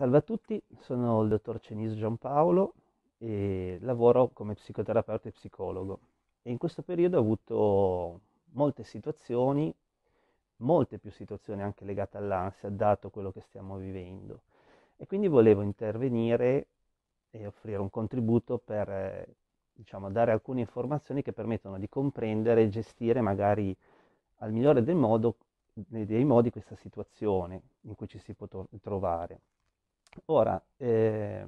Salve a tutti, sono il dottor Cenis Giampaolo e lavoro come psicoterapeuta e psicologo. E in questo periodo ho avuto molte situazioni, molte più situazioni anche legate all'ansia, dato quello che stiamo vivendo. E quindi volevo intervenire e offrire un contributo per diciamo, dare alcune informazioni che permettono di comprendere e gestire magari al migliore del modo, dei modi questa situazione in cui ci si può trovare. Ora, eh,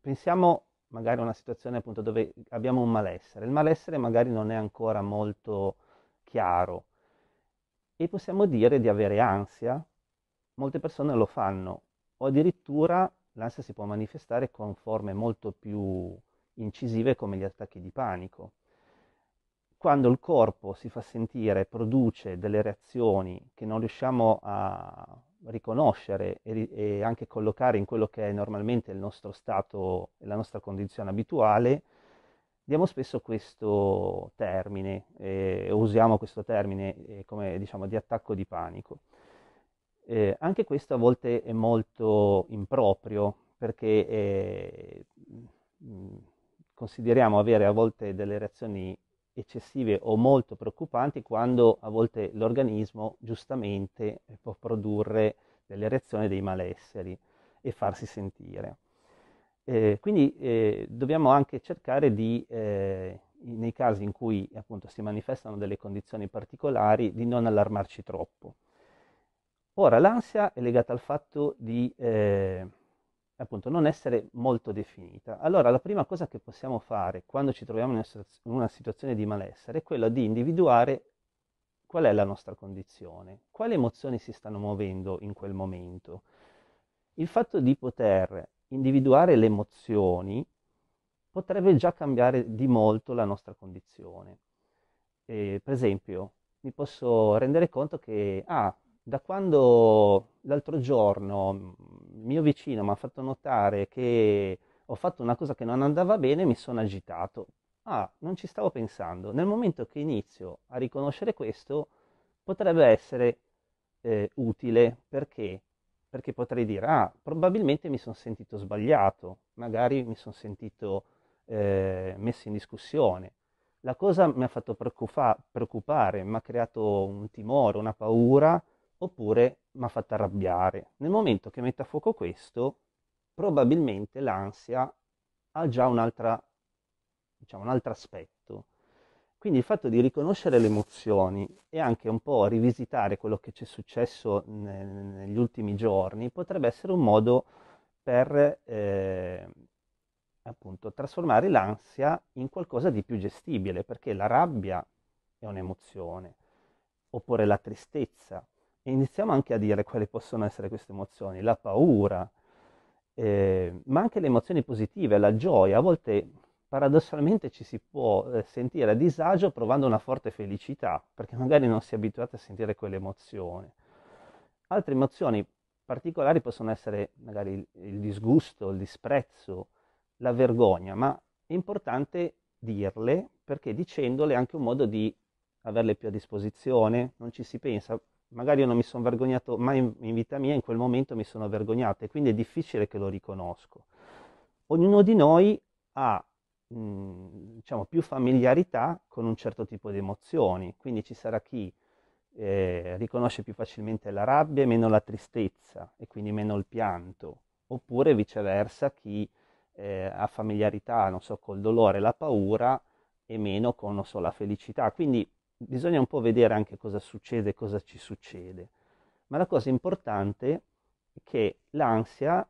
pensiamo magari a una situazione appunto dove abbiamo un malessere, il malessere magari non è ancora molto chiaro e possiamo dire di avere ansia, molte persone lo fanno, o addirittura l'ansia si può manifestare con forme molto più incisive come gli attacchi di panico. Quando il corpo si fa sentire, produce delle reazioni che non riusciamo a riconoscere e, e, anche collocare in quello che è normalmente il nostro stato e la nostra condizione abituale, diamo spesso questo termine, eh, usiamo questo termine eh, come diciamo di attacco di panico. Eh, anche questo a volte è molto improprio perché eh, consideriamo avere a volte delle reazioni eccessive o molto preoccupanti quando a volte l'organismo giustamente eh, può produrre delle reazioni dei malesseri e farsi sentire. Eh, quindi eh, dobbiamo anche cercare di, eh, nei casi in cui appunto si manifestano delle condizioni particolari, di non allarmarci troppo. Ora, l'ansia è legata al fatto di eh, appunto non essere molto definita. Allora la prima cosa che possiamo fare quando ci troviamo in una situazione di malessere è quella di individuare qual è la nostra condizione, quali emozioni si stanno muovendo in quel momento. Il fatto di poter individuare le emozioni potrebbe già cambiare di molto la nostra condizione. Eh, per esempio, mi posso rendere conto che, ah, da quando l'altro giorno mio vicino mi ha fatto notare che ho fatto una cosa che non andava bene, mi sono agitato. Ah, non ci stavo pensando. Nel momento che inizio a riconoscere questo, potrebbe essere eh, utile perché? Perché potrei dire, ah, probabilmente mi sono sentito sbagliato, magari mi sono sentito eh, messo in discussione. La cosa mi ha fatto preoccupa- preoccupare, mi ha creato un timore, una paura oppure mi ha fatto arrabbiare. Nel momento che mette a fuoco questo, probabilmente l'ansia ha già un'altra, diciamo, un altro aspetto. Quindi il fatto di riconoscere le emozioni e anche un po' rivisitare quello che ci è successo ne, negli ultimi giorni potrebbe essere un modo per eh, appunto trasformare l'ansia in qualcosa di più gestibile, perché la rabbia è un'emozione, oppure la tristezza, iniziamo anche a dire quali possono essere queste emozioni, la paura, eh, ma anche le emozioni positive, la gioia. A volte paradossalmente ci si può eh, sentire a disagio provando una forte felicità, perché magari non si è abituati a sentire quell'emozione. Altre emozioni particolari possono essere magari il, il disgusto, il disprezzo, la vergogna, ma è importante dirle perché dicendole è anche un modo di averle più a disposizione, non ci si pensa, magari io non mi sono vergognato mai in vita mia, in quel momento mi sono vergognato e quindi è difficile che lo riconosco. Ognuno di noi ha mh, diciamo, più familiarità con un certo tipo di emozioni, quindi ci sarà chi eh, riconosce più facilmente la rabbia e meno la tristezza e quindi meno il pianto, oppure viceversa chi eh, ha familiarità, non so, col dolore, la paura e meno con, so, la felicità. Quindi bisogna un po' vedere anche cosa succede, cosa ci succede. Ma la cosa importante è che l'ansia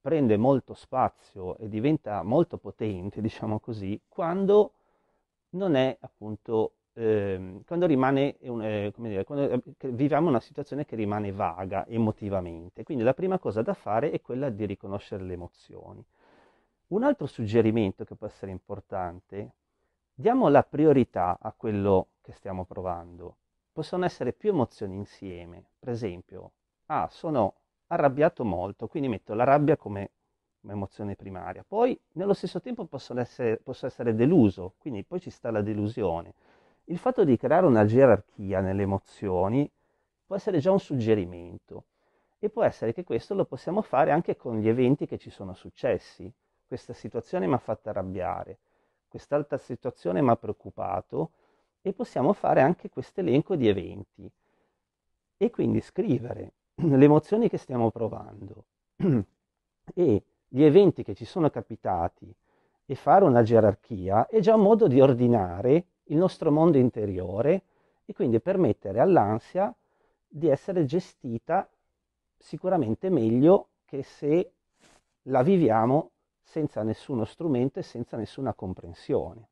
prende molto spazio e diventa molto potente, diciamo così, quando non è appunto eh, quando rimane eh, come dire, quando eh, viviamo una situazione che rimane vaga emotivamente. Quindi la prima cosa da fare è quella di riconoscere le emozioni. Un altro suggerimento che può essere importante, diamo la priorità a quello che stiamo provando. Possono essere più emozioni insieme. Per esempio, ah, sono arrabbiato molto, quindi metto la rabbia come, come emozione primaria. Poi, nello stesso tempo, essere, posso essere deluso, quindi poi ci sta la delusione. Il fatto di creare una gerarchia nelle emozioni può essere già un suggerimento e può essere che questo lo possiamo fare anche con gli eventi che ci sono successi. Questa situazione mi ha fatto arrabbiare, quest'altra situazione mi ha preoccupato e possiamo fare anche questo elenco di eventi e quindi scrivere le emozioni che stiamo provando e gli eventi che ci sono capitati e fare una gerarchia è già un modo di ordinare il nostro mondo interiore e quindi permettere all'ansia di essere gestita sicuramente meglio che se la viviamo senza nessuno strumento e senza nessuna comprensione.